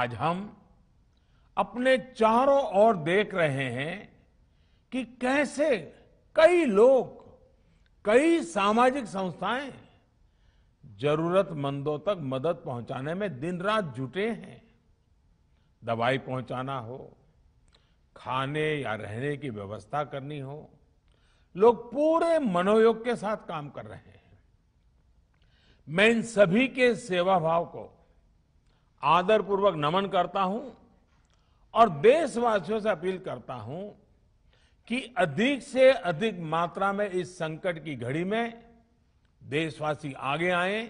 आज हम अपने चारों ओर देख रहे हैं कि कैसे कई लोग कई सामाजिक संस्थाएं जरूरतमंदों तक मदद पहुंचाने में दिन रात जुटे हैं दवाई पहुंचाना हो खाने या रहने की व्यवस्था करनी हो लोग पूरे मनोयोग के साथ काम कर रहे हैं मैं इन सभी के सेवा भाव को आदरपूर्वक नमन करता हूं और देशवासियों से अपील करता हूं कि अधिक से अधिक मात्रा में इस संकट की घड़ी में देशवासी आगे आए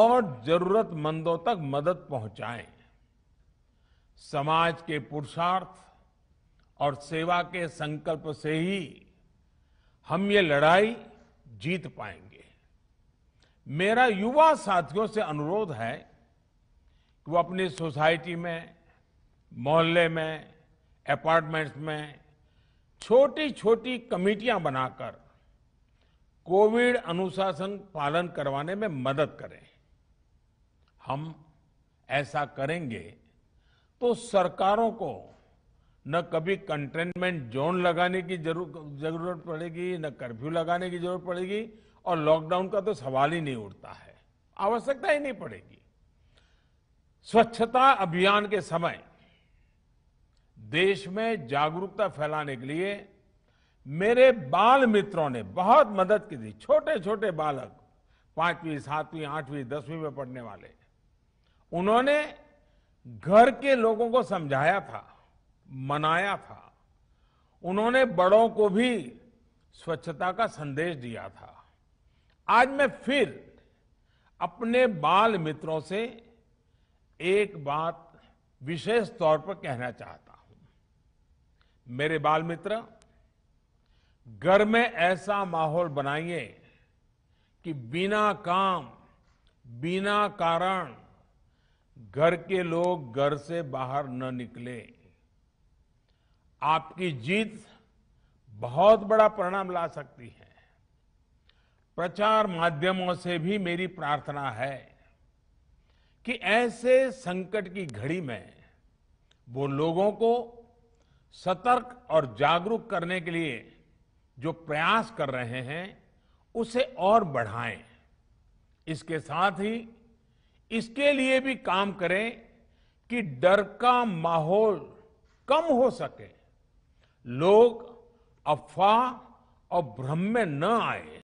और जरूरतमंदों तक मदद पहुंचाएं समाज के पुरुषार्थ और सेवा के संकल्प से ही हम ये लड़ाई जीत पाएंगे मेरा युवा साथियों से अनुरोध है कि वो अपनी सोसाइटी में मोहल्ले में अपार्टमेंट्स में छोटी छोटी कमेटियां बनाकर कोविड अनुशासन पालन करवाने में मदद करें हम ऐसा करेंगे तो सरकारों को न कभी कंटेनमेंट जोन लगाने की जरूरत पड़ेगी न कर्फ्यू लगाने की जरूरत पड़ेगी और लॉकडाउन का तो सवाल ही नहीं उठता है आवश्यकता ही नहीं पड़ेगी स्वच्छता अभियान के समय देश में जागरूकता फैलाने के लिए मेरे बाल मित्रों ने बहुत मदद की थी छोटे छोटे बालक पांचवी सातवीं आठवीं दसवीं में पढ़ने वाले उन्होंने घर के लोगों को समझाया था मनाया था उन्होंने बड़ों को भी स्वच्छता का संदेश दिया था आज मैं फिर अपने बाल मित्रों से एक बात विशेष तौर पर कहना चाहता हूं मेरे बाल मित्र घर में ऐसा माहौल बनाइए कि बिना काम बिना कारण घर के लोग घर से बाहर न निकले आपकी जीत बहुत बड़ा परिणाम ला सकती है प्रचार माध्यमों से भी मेरी प्रार्थना है कि ऐसे संकट की घड़ी में वो लोगों को सतर्क और जागरूक करने के लिए जो प्रयास कर रहे हैं उसे और बढ़ाएं इसके साथ ही इसके लिए भी काम करें कि डर का माहौल कम हो सके लोग अफवाह और भ्रम में न आए